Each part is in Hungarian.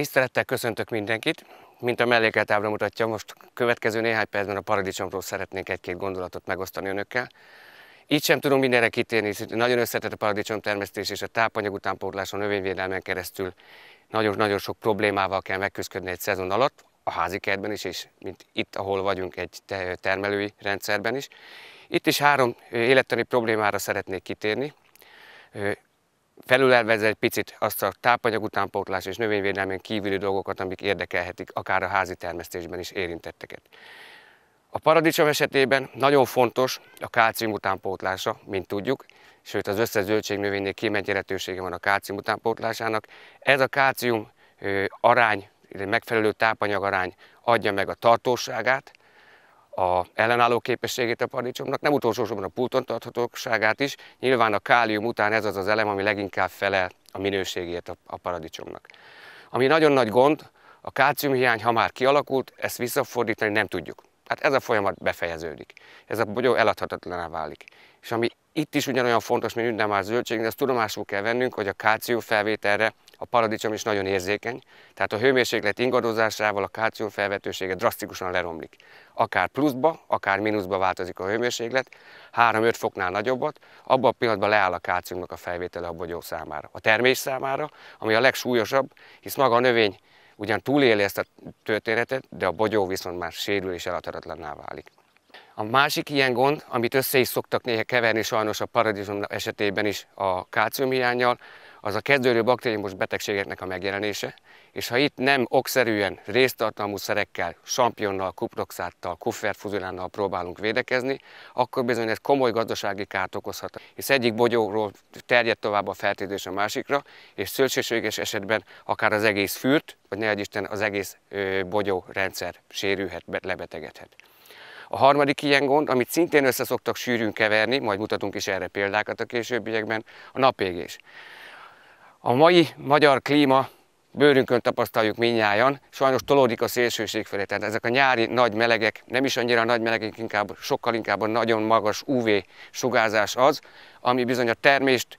Tisztelettel köszöntök mindenkit. Mint a ábra mutatja, most következő néhány percben a paradicsomról szeretnék egy-két gondolatot megosztani önökkel. Így sem tudom mindenre kitérni, nagyon összetett a paradicsom termesztés és a tápanyag utánpótláson, növényvédelmen keresztül nagyon-nagyon sok problémával kell megküzdködni egy szezon alatt, a házi kertben is, és mint itt, ahol vagyunk, egy termelői rendszerben is. Itt is három élettani problémára szeretnék kitérni felülelvezve egy picit azt a tápanyag utánpótlás és növényvédelmén kívüli dolgokat, amik érdekelhetik akár a házi termesztésben is érintetteket. A paradicsom esetében nagyon fontos a kálcium utánpótlása, mint tudjuk, sőt az összes zöldségnövénynél kiemelt jelentősége van a kálcium utánpótlásának. Ez a kálcium arány, megfelelő tápanyag arány adja meg a tartóságát, a ellenálló képességét a paradicsomnak, nem utolsó sorban a pulton tarthatóságát is. Nyilván a kálium után ez az az elem, ami leginkább fele a minőségét a, a paradicsomnak. Ami nagyon nagy gond, a hiány, ha már kialakult, ezt visszafordítani nem tudjuk. Tehát ez a folyamat befejeződik. Ez a bogyó eladhatatlaná válik. És ami itt is ugyanolyan fontos, mint minden más de azt tudomásul kell vennünk, hogy a kálcium felvételre a paradicsom is nagyon érzékeny, tehát a hőmérséklet ingadozásával a kálcium felvetősége drasztikusan leromlik. Akár pluszba, akár mínuszba változik a hőmérséklet, 3-5 foknál nagyobbat, abban a pillanatban leáll a kálciumnak a felvétele a bogyó számára. A termés számára, ami a legsúlyosabb, hisz maga a növény ugyan túléli ezt a történetet, de a bogyó viszont már sérül és eladhatatlanná válik. A másik ilyen gond, amit össze is szoktak néha keverni sajnos a paradicsom esetében is a kálcium hiányjal, az a kezdőrő baktériumos betegségeknek a megjelenése, és ha itt nem okszerűen résztartalmú szerekkel, sampionnal, kuproxáttal, kufferfuzulánnal próbálunk védekezni, akkor bizony ez komoly gazdasági kárt okozhat, hisz egyik bogyóról terjed tovább a fertőzés a másikra, és szélsőséges esetben akár az egész fürt, vagy ne Isten az egész bogyó rendszer sérülhet, lebetegedhet. A harmadik ilyen gond, amit szintén össze szoktak sűrűn keverni, majd mutatunk is erre példákat a későbbiekben, a napégés. A mai magyar klíma bőrünkön tapasztaljuk minnyáján, sajnos tolódik a szélsőség felé, tehát ezek a nyári nagy melegek, nem is annyira nagy melegek, inkább, sokkal inkább a nagyon magas UV sugárzás az, ami bizony a termést,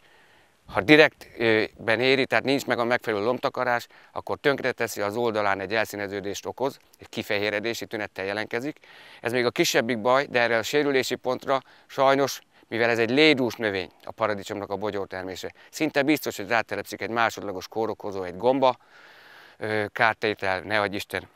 ha direktben éri, tehát nincs meg a megfelelő lomtakarás, akkor tönkreteszi az oldalán egy elszíneződést okoz, egy kifehéredési tünettel jelenkezik. Ez még a kisebbik baj, de erre a sérülési pontra sajnos mivel ez egy lédús növény, a paradicsomnak a termése, szinte biztos, hogy rátelepszik egy másodlagos kórokozó, egy gomba, kártétel, ne adj Isten,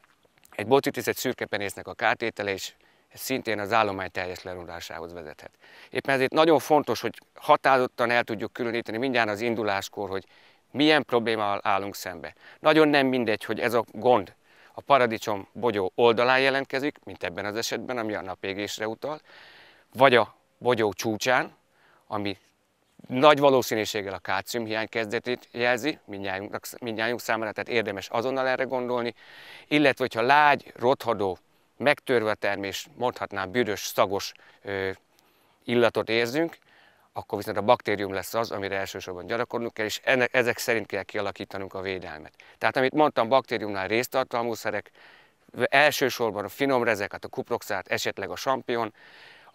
egy botitis, egy szürkepenésznek a kártétele, is, ez szintén az állomány teljes lerondásához vezethet. Éppen ezért nagyon fontos, hogy határozottan el tudjuk különíteni mindjárt az induláskor, hogy milyen problémával állunk szembe. Nagyon nem mindegy, hogy ez a gond a paradicsom bogyó oldalán jelentkezik, mint ebben az esetben, ami a napégésre utal, vagy a bogyó csúcsán, ami nagy valószínűséggel a hiány kezdetét jelzi, mindnyájunk számára, tehát érdemes azonnal erre gondolni, illetve hogyha lágy, rothadó, megtörve a termés, mondhatnám büdös, szagos ö, illatot érzünk, akkor viszont a baktérium lesz az, amire elsősorban gyarakodnunk kell, és ennek, ezek szerint kell kialakítanunk a védelmet. Tehát amit mondtam, baktériumnál résztartalmú szerek, elsősorban a finom rezeket, a kuproxát, esetleg a sampion,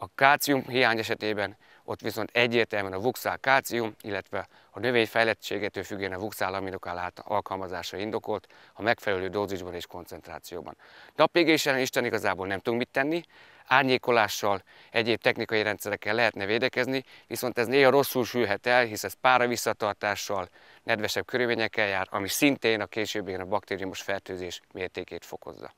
a kálcium hiány esetében ott viszont egyértelműen a vuxál kálcium, illetve a növény fejlettségétől függően a vuxál aminokál alkalmazása indokolt a megfelelő dózisban és koncentrációban. Napégésen Isten igazából nem tudunk mit tenni, árnyékolással, egyéb technikai rendszerekkel lehetne védekezni, viszont ez néha rosszul sülhet el, hisz ez pára visszatartással, nedvesebb körülményekkel jár, ami szintén a későbbi a baktériumos fertőzés mértékét fokozza.